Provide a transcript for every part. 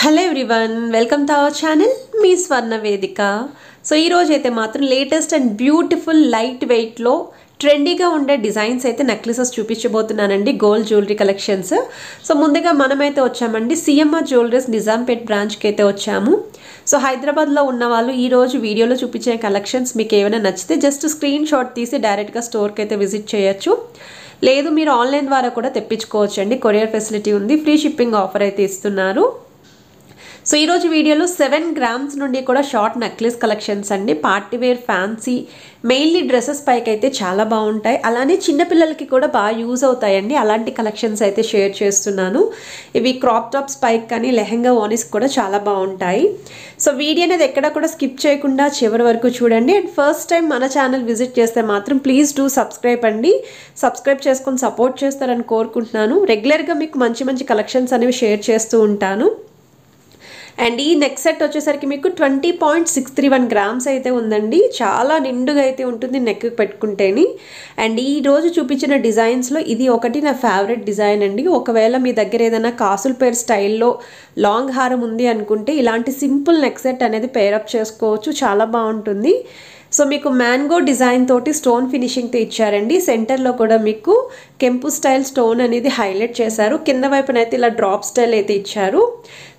hello everyone welcome to our channel మీ Swarna Vedika so ఈరోజు అయితే మాత్రం లేటెస్ట్ అండ్ బ్యూటిఫుల్ లైట్ వెయిట్లో ట్రెండీగా ఉండే డిజైన్స్ అయితే నెక్లెసెస్ చూపించబోతున్నానండి గోల్డ్ జ్యువెలరీ కలెక్షన్స్ సో ముందుగా మనమైతే వచ్చామండి సిఎంఆర్ జ్యువెలరీస్ నిజాంపేట్ బ్రాంచ్కి అయితే వచ్చాము సో హైదరాబాద్లో ఉన్న వాళ్ళు ఈరోజు వీడియోలో చూపించే కలెక్షన్స్ మీకు ఏమైనా నచ్చితే జస్ట్ స్క్రీన్ షాట్ తీసి డైరెక్ట్గా స్టోర్కి అయితే విజిట్ చేయొచ్చు లేదు మీరు ఆన్లైన్ ద్వారా కూడా తెప్పించుకోవచ్చండి కొరియర్ ఫెసిలిటీ ఉంది ఫ్రీ షిప్పింగ్ ఆఫర్ అయితే ఇస్తున్నారు సో ఈరోజు వీడియోలో సెవెన్ గ్రామ్స్ నుండి కూడా షార్ట్ నెక్లెస్ కలెక్షన్స్ అండి party wear fancy mainly dresses పైకి అయితే చాలా బాగుంటాయి అలానే చిన్నపిల్లలకి కూడా బాగా యూజ్ అవుతాయండి అలాంటి కలెక్షన్స్ అయితే షేర్ చేస్తున్నాను ఇవి క్రాప్ టాప్స్ పైక్ కానీ లెహెంగా ఓనీస్ కూడా చాలా బాగుంటాయి సో వీడియో అనేది ఎక్కడ కూడా స్కిప్ చేయకుండా చివరి వరకు చూడండి అండ్ ఫస్ట్ టైం మన ఛానల్ విజిట్ చేస్తే మాత్రం ప్లీజ్ డూ సబ్స్క్రైబ్ అండి సబ్స్క్రైబ్ చేసుకొని సపోర్ట్ చేస్తారని కోరుకుంటున్నాను రెగ్యులర్గా మీకు మంచి మంచి కలెక్షన్స్ అనేవి షేర్ చేస్తూ ఉంటాను అండ్ ఈ నెక్ సెట్ వచ్చేసరికి మీకు twenty point six three one grams అయితే ఉందండి చాలా నిండుగా అయితే ఉంటుంది నెక్ పెట్టుకుంటేని అండ్ ఈ రోజు చూపించిన డిజైన్స్లో ఇది ఒకటి నా ఫేవరెట్ డిజైన్ అండి ఒకవేళ మీ దగ్గర ఏదైనా కాసుల్ పేర్ స్టైల్లో లాంగ్ హారం ఉంది అనుకుంటే ఇలాంటి సింపుల్ నెక్ సెట్ అనేది పేరప్ చేసుకోవచ్చు చాలా బాగుంటుంది సో మీకు మ్యాంగో డిజైన్ తోటి స్టోన్ ఫినిషింగ్తో ఇచ్చారండి సెంటర్లో కూడా మీకు కెంపు స్టైల్ స్టోన్ అనేది హైలైట్ చేశారు కింద వైపున అయితే ఇలా డ్రాప్ స్టైల్ అయితే ఇచ్చారు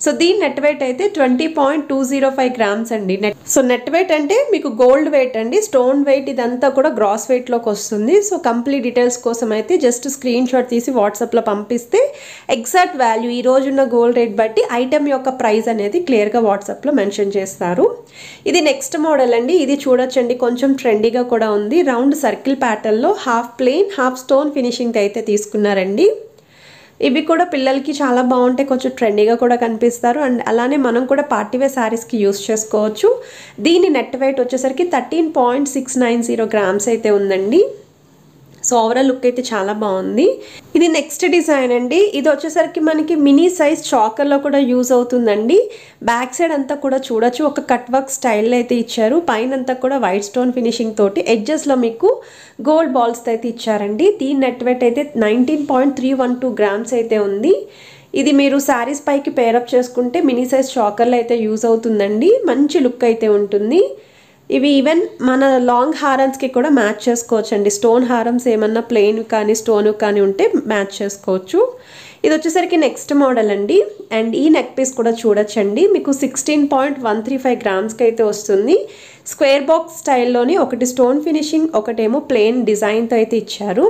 సో దీని నెట్ వెయిట్ అయితే twenty point two zero five grams అండి నెట్ సో నెట్ వెయిట్ అంటే మీకు గోల్డ్ వెయిట్ అండి స్టోన్ వెయిట్ ఇదంతా కూడా గ్రాస్ వెయిట్లోకి వస్తుంది సో కంప్లీట్ డీటెయిల్స్ కోసం అయితే జస్ట్ స్క్రీన్ షాట్ తీసి వాట్సాప్లో పంపిస్తే ఎగ్జాక్ట్ వాల్యూ ఈ రోజున్న గోల్డ్ రేట్ బట్టి ఐటెం యొక్క ప్రైస్ అనేది క్లియర్గా వాట్సాప్లో మెన్షన్ చేస్తారు ఇది నెక్స్ట్ మోడల్ అండి ఇది చూడొచ్చండి కొంచెం ట్రెండీగా కూడా ఉంది రౌండ్ సర్కిల్ ప్యాటర్న్లో half plain half stone finishing matching అయితే తీసుకున్నారండి ఇవి కూడా పిల్లలకి చాలా బాగుంటాయి కొంచెం ట్రెండీగా కూడా కనిపిస్తారు అండ్ అలానే మనం కూడా పార్టీవే శారీస్కి యూస్ చేసుకోవచ్చు దీని నెట్ వెయిట్ వచ్చేసరికి thirteen point six nine zero grams అయితే ఉందండి సో ఓవరాల్ లుక్ అయితే చాలా బాగుంది ఇది నెక్స్ట్ డిజైన్ అండి ఇది వచ్చేసరికి మనకి మినీ సైజ్ చాకర్లో కూడా యూజ్ అవుతుందండి బ్యాక్ సైడ్ అంతా కూడా చూడొచ్చు ఒక కట్ వర్క్ స్టైల్ అయితే ఇచ్చారు పైన అంతా కూడా వైట్ స్టోన్ ఫినిషింగ్ తోటి ఎడ్జెస్లో మీకు గోల్డ్ బాల్స్ అయితే ఇచ్చారండి దీని నెట్ వెట్ అయితే nineteen point three one two grams అయితే ఉంది ఇది మీరు శారీస్ పైకి పేరప్ చేసుకుంటే మినీ సైజ్ చాకర్లు అయితే యూజ్ అవుతుందండి మంచి లుక్ అయితే ఉంటుంది ఇవి ఈవెన్ మన లాంగ్ హారమ్స్కి కూడా మ్యాచ్ చేసుకోవచ్చు అండి స్టోన్ హారమ్స్ ఏమన్నా ప్లెయిన్ కానీ స్టోన్ కానీ ఉంటే మ్యాచ్ చేసుకోవచ్చు ఇది వచ్చేసరికి నెక్స్ట్ మోడల్ అండి అండ్ ఈ నెక్ పీస్ కూడా చూడొచ్చండి మీకు sixteen point one three five గ్రామ్స్కి అయితే వస్తుంది స్క్వేర్ బాక్స్ స్టైల్లోని ఒకటి స్టోన్ ఫినిషింగ్ ఒకటేమో ప్లెయిన్ డిజైన్తో అయితే ఇచ్చారు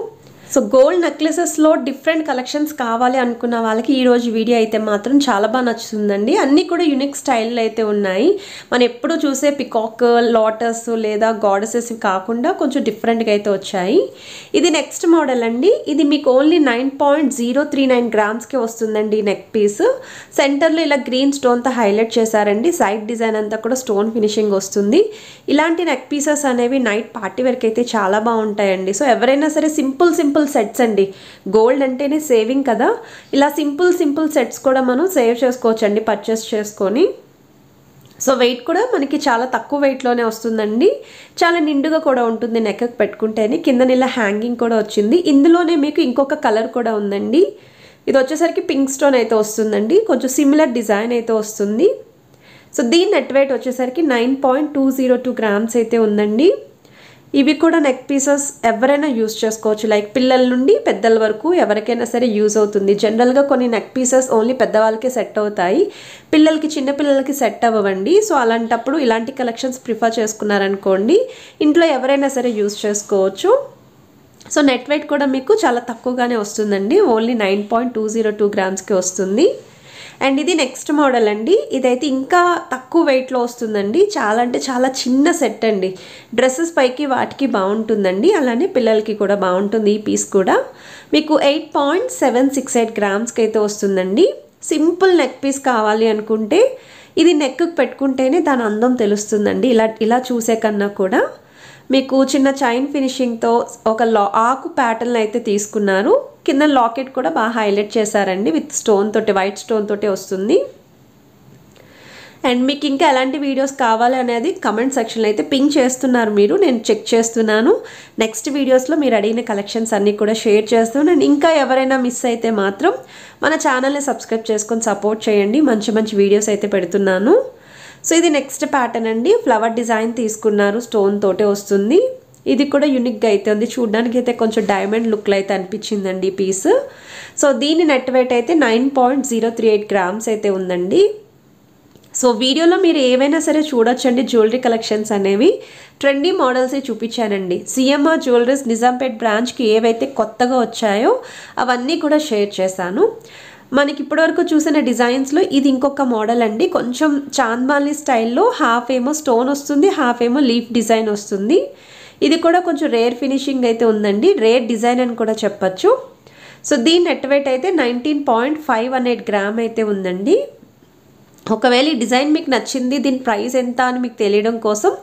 సో గోల్డ్ నెక్లెసెస్లో డిఫరెంట్ కలెక్షన్స్ కావాలి అనుకున్న వాళ్ళకి ఈరోజు వీడియో అయితే మాత్రం చాలా బాగా నచ్చుతుందండి అన్నీ కూడా యునిక్ స్టైల్లో అయితే ఉన్నాయి మనం ఎప్పుడూ చూసే పికాక్ లోటస్ లేదా గాడసెస్ కాకుండా కొంచెం డిఫరెంట్గా అయితే వచ్చాయి ఇది నెక్స్ట్ మోడల్ అండి ఇది మీకు only nine point zero three nine గ్రామ్స్కే వస్తుందండి నెక్ పీస్ సెంటర్లో ఇలా గ్రీన్ స్టోన్తో హైలైట్ చేశారండి సైడ్ డిజైన్ అంతా కూడా స్టోన్ ఫినిషింగ్ వస్తుంది ఇలాంటి నెక్ పీసెస్ అనేవి నైట్ పార్టీ వరకు అయితే చాలా బాగుంటాయండి సో ఎవరైనా సరే సింపుల్ సింపుల్ సింపుల్ సెట్స్ అండి గోల్డ్ అంటేనే సేవింగ్ కదా ఇలా సింపుల్ సింపుల్ సెట్స్ కూడా మనం సేవ్ చేసుకోవచ్చండి పర్చేస్ చేసుకొని సో వెయిట్ కూడా మనకి చాలా తక్కువ వెయిట్లోనే వస్తుందండి చాలా నిండుగా కూడా ఉంటుంది నెక్కకు పెట్టుకుంటేనే కింద ఇలా హ్యాంగింగ్ కూడా వచ్చింది ఇందులోనే మీకు ఇంకొక కలర్ కూడా ఉందండి ఇది వచ్చేసరికి పింక్ స్టోన్ అయితే వస్తుందండి కొంచెం సిమిలర్ డిజైన్ అయితే వస్తుంది సో దీని నెట్ వెయిట్ వచ్చేసరికి nine point two zero two grams అయితే ఉందండి ఇవి కూడా నెక్ పీసెస్ ఎవరైనా యూజ్ చేసుకోవచ్చు లైక్ పిల్లల నుండి పెద్దల వరకు ఎవరికైనా సరే యూజ్ అవుతుంది జనరల్గా కొన్ని నెక్ పీసెస్ ఓన్లీ పెద్దవాళ్ళకే సెట్ అవుతాయి పిల్లలకి చిన్నపిల్లలకి సెట్ అవ్వండి సో అలాంటప్పుడు ఇలాంటి కలెక్షన్స్ ప్రిఫర్ చేసుకున్నారనుకోండి ఇంట్లో ఎవరైనా సరే యూజ్ చేసుకోవచ్చు సో నెట్ వెయిట్ కూడా మీకు చాలా తక్కువగానే వస్తుందండి only nine point two zero two గ్రామ్స్కి వస్తుంది అండ్ ఇది నెక్స్ట్ మోడల్ అండి ఇదైతే ఇంకా తక్కువ వెయిట్లో వస్తుందండి చాలా అంటే చాలా చిన్న సెట్ అండి డ్రెస్సెస్ పైకి వాటికి బాగుంటుందండి అలానే పిల్లలకి కూడా బాగుంటుంది ఈ పీస్ కూడా మీకు eight point seven six eight గ్రామ్స్కి అయితే వస్తుందండి సింపుల్ నెక్ పీస్ కావాలి అనుకుంటే ఇది నెక్కు పెట్టుకుంటేనే దాని అందం తెలుస్తుందండి ఇలా ఇలా చూసే కన్నా కూడా మీకు చిన్న చైన్ ఫినిషింగ్తో ఒక లా ఆకు ప్యాటర్న్ అయితే తీసుకున్నారు కింద లాకెట్ కూడా బాగా హైలైట్ చేశారండి విత్ స్టోన్ తోటి వైట్ స్టోన్ తోటి వస్తుంది అండ్ మీకు ఇంకా ఎలాంటి వీడియోస్ కావాలి అనేది కమెంట్ సెక్షన్లో అయితే పింక్ చేస్తున్నారు మీరు నేను చెక్ చేస్తున్నాను నెక్స్ట్ వీడియోస్లో మీరు అడిగిన కలెక్షన్స్ అన్నీ కూడా షేర్ చేస్తాను నేను ఇంకా ఎవరైనా మిస్ అయితే మాత్రం మన ఛానల్ని సబ్స్క్రైబ్ చేసుకొని సపోర్ట్ చేయండి మంచి మంచి వీడియోస్ అయితే పెడుతున్నాను సో ఇది నెక్స్ట్ ప్యాటర్న్ అండి ఫ్లవర్ డిజైన్ తీసుకున్నారు స్టోన్ తోటే వస్తుంది ఇది కూడా యునిక్గా అయితే ఉంది చూడడానికి అయితే కొంచెం డైమండ్ లుక్లో అయితే అనిపించిందండి ఈ పీస్ సో దీని నెట్ వెయిట్ అయితే nine point zero three eight grams అయితే ఉందండి సో వీడియోలో మీరు ఏవైనా సరే చూడొచ్చండి జ్యువెలరీ కలెక్షన్స్ అనేవి ట్రెండీ మోడల్సే చూపించానండి సిఎంఆర్ జ్యువెలరీస్ నిజాంపేట్ బ్రాంచ్కి ఏవైతే కొత్తగా వచ్చాయో అవన్నీ కూడా షేర్ చేశాను మనకి ఇప్పటివరకు చూసిన డిజైన్స్లో ఇది ఇంకొక మోడల్ అండి కొంచెం చాంద్మాలి స్టైల్లో హాఫ్ ఏమో స్టోన్ వస్తుంది హాఫ్ ఏమో లీఫ్ డిజైన్ వస్తుంది ఇది కూడా కొంచెం రేర్ ఫినిషింగ్ అయితే ఉందండి రేర్ డిజైన్ అని కూడా చెప్పచ్చు సో దీని నెట్ వెయిట్ అయితే nineteen point five eight gram అయితే ఉందండి ఒకవేళ ఈ డిజైన్ మీకు నచ్చింది దీని ప్రైస్ ఎంత అని మీకు తెలియడం కోసం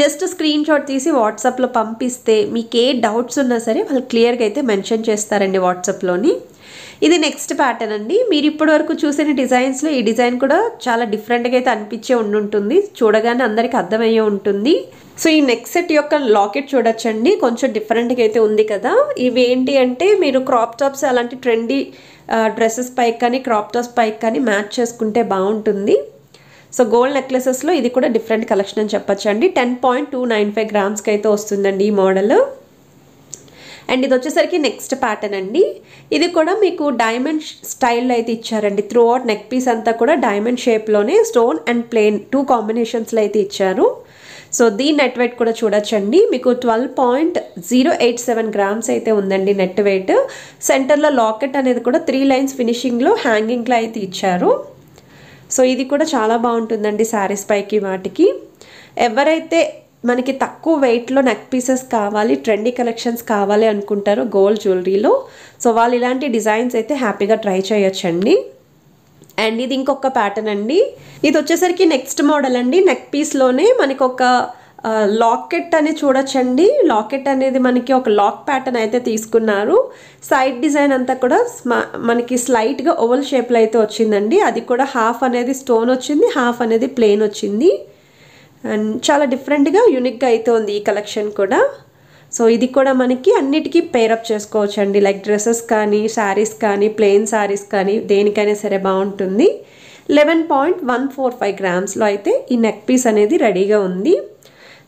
జస్ట్ స్క్రీన్ షాట్ తీసి వాట్సాప్లో పంపిస్తే మీకు ఏ డౌట్స్ ఉన్నా సరే వాళ్ళు క్లియర్గా అయితే మెన్షన్ చేస్తారండి వాట్సాప్లోని ఇది నెక్స్ట్ ప్యాటర్న్ అండి మీరు ఇప్పటి వరకు చూసిన డిజైన్స్లో ఈ డిజైన్ కూడా చాలా డిఫరెంట్గా అయితే అనిపించే ఉండుంటుంది చూడగానే అందరికీ అర్థమయ్యే ఉంటుంది సో ఈ నెక్స్ట్ సెట్ యొక్క లాకెట్ చూడొచ్చండి కొంచెం డిఫరెంట్గా అయితే ఉంది కదా ఇవి ఏంటి అంటే మీరు క్రాప్ టాప్స్ అలాంటి ట్రెండీ డ్రెస్సెస్ పైక్ కానీ క్రాప్ టాప్స్ పైక్ కానీ మ్యాచ్ చేసుకుంటే బాగుంటుంది సో గోల్డ్ నెక్లెసెస్లో ఇది కూడా డిఫరెంట్ కలెక్షన్ అని చెప్పచ్చండి ten point two nine five గ్రామ్స్కి అయితే వస్తుందండి ఈ మోడల్ అండ్ ఇది వచ్చేసరికి నెక్స్ట్ ప్యాటర్న్ అండి ఇది కూడా మీకు డైమండ్ స్టైల్లో అయితే ఇచ్చారండి త్రూ అవుట్ నెక్ పీస్ అంతా కూడా డైమండ్ షేప్లోనే స్టోన్ అండ్ ప్లెయిన్ టూ కాంబినేషన్స్లో అయితే ఇచ్చారు సో దీ నెట్ వెయిట్ కూడా చూడొచ్చండి మీకు twelve point zero eight seven grams అయితే ఉందండి నెట్ వెయిట్ సెంటర్లో లాకెట్ అనేది కూడా త్రీ లైన్స్ ఫినిషింగ్లో హ్యాంగింగ్లో అయితే ఇచ్చారు సో ఇది కూడా చాలా బాగుంటుందండి శారీస్ పైకి వాటికి ఎవరైతే మనకి తక్కువ వెయిట్లో నెక్ పీసెస్ కావాలి ట్రెండీ కలెక్షన్స్ కావాలి అనుకుంటారు గోల్డ్ జ్యువెలరీలో సో వాళ్ళు ఇలాంటి డిజైన్స్ అయితే హ్యాపీగా ట్రై చేయొచ్చండి అండ్ ఇది ఇంకొక ప్యాటర్న్ అండి ఇది వచ్చేసరికి నెక్స్ట్ మోడల్ అండి నెక్ పీస్లోనే మనకి ఒక లాకెట్ అని చూడొచ్చండి లాకెట్ అనేది మనకి ఒక లాక్ ప్యాటర్న్ అయితే తీసుకున్నారు సైడ్ డిజైన్ అంతా కూడా మనకి స్లైట్గా ఓవల్ షేప్లో అయితే వచ్చిందండి అది కూడా హాఫ్ అనేది స్టోన్ వచ్చింది హాఫ్ అనేది ప్లెయిన్ వచ్చింది అండ్ చాలా డిఫరెంట్గా యూనిక్గా అయితే ఉంది ఈ కలెక్షన్ కూడా సో ఇది కూడా మనకి అన్నిటికీ పేరప్ చేసుకోవచ్చు అండి లైక్ డ్రెస్సెస్ కానీ శారీస్ కానీ ప్లెయిన్ శారీస్ కానీ దేనికైనా సరే బాగుంటుంది eleven point one four five గ్రామ్స్లో అయితే ఈ నెక్ పీస్ అనేది రెడీగా ఉంది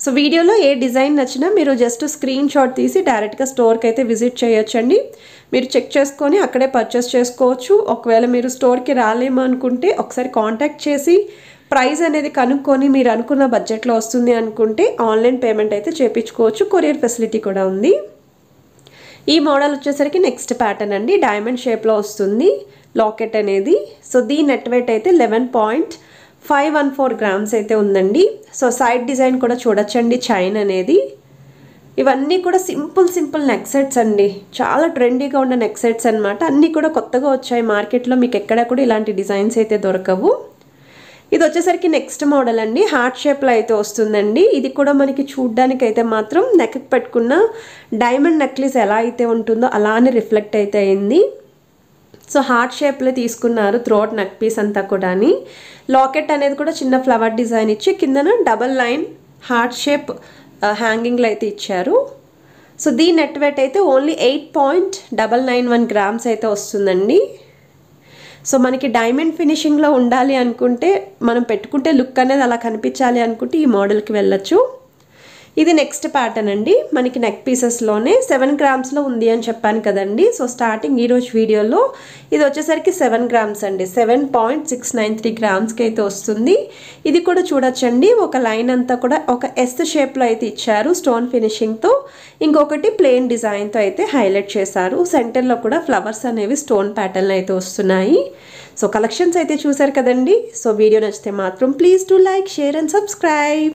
సో వీడియోలో ఏ డిజైన్ నచ్చినా మీరు జస్ట్ స్క్రీన్ షాట్ తీసి డైరెక్ట్గా స్టోర్కి అయితే విజిట్ చేయొచ్చండి మీరు చెక్ చేసుకొని అక్కడే పర్చేస్ చేసుకోవచ్చు ఒకవేళ మీరు స్టోర్కి రాలేమనుకుంటే ఒకసారి కాంటాక్ట్ చేసి ప్రైస్ అనేది కనుక్కొని మీరు అనుకున్న బడ్జెట్లో వస్తుంది అనుకుంటే ఆన్లైన్ పేమెంట్ అయితే చేపించుకోవచ్చు కొరియర్ ఫెసిలిటీ కూడా ఉంది ఈ మోడల్ వచ్చేసరికి నెక్స్ట్ ప్యాటర్న్ అండి డైమండ్ షేప్లో వస్తుంది లాకెట్ అనేది సో దీని నెట్ వెయిట్ అయితే eleven point five one four grams అయితే ఉందండి సో సైడ్ డిజైన్ కూడా చూడొచ్చండి చైన్ అనేది ఇవన్నీ కూడా సింపుల్ సింపుల్ నెక్ సెట్స్ అండి చాలా ట్రెండీగా ఉన్న నెక్ సెట్స్ అనమాట అన్నీ కూడా కొత్తగా వచ్చాయి మార్కెట్లో మీకు ఎక్కడా కూడా ఇలాంటి డిజైన్స్ అయితే దొరకవు ఇది వచ్చేసరికి నెక్స్ట్ మోడల్ అండి హార్ట్ షేప్లో అయితే వస్తుందండి ఇది కూడా మనకి చూడ్డానికి అయితే మాత్రం నెక్కి పెట్టుకున్న డైమండ్ నెక్లెస్ ఎలా అయితే ఉంటుందో అలానే రిఫ్లెక్ట్ అయితే అయింది సో హార్ట్ షేప్లో తీసుకున్నారు థ్రోట్ నెక్ పీస్ అంతా కూడా లాకెట్ అనేది కూడా చిన్న ఫ్లవర్ డిజైన్ ఇచ్చి కిందన డబల్ లైన్ హార్ట్ షేప్ హ్యాంగింగ్లు అయితే ఇచ్చారు సో దీ నెట్ వెట్ అయితే only eight point double nine one grams అయితే వస్తుందండి సో మనకి డైమండ్ ఫినిషింగ్లో ఉండాలి అనుకుంటే మనం పెట్టుకుంటే లుక్ అనేది అలా కనిపించాలి అనుకుంటే ఈ మోడల్కి వెళ్ళచ్చు ఇది నెక్స్ట్ ప్యాటర్న్ అండి మనకి నెక్ పీసెస్లోనే సెవెన్ గ్రామ్స్లో ఉంది అని చెప్పాను కదండి సో స్టార్టింగ్ ఈరోజు వీడియోలో ఇది వచ్చేసరికి సెవెన్ గ్రామ్స్ అండి seven point six nine three గ్రామ్స్కి అయితే వస్తుంది ఇది కూడా చూడొచ్చండి ఒక లైన్ అంతా కూడా ఒక ఎస్ షేప్లో అయితే ఇచ్చారు స్టోన్ ఫినిషింగ్తో ఇంకొకటి ప్లెయిన్ డిజైన్తో అయితే హైలైట్ చేశారు సెంటర్లో కూడా ఫ్లవర్స్ అనేవి స్టోన్ ప్యాటర్న్ అయితే వస్తున్నాయి సో కలెక్షన్స్ అయితే చూసారు కదండి సో వీడియో నచ్చితే మాత్రం please to like share and subscribe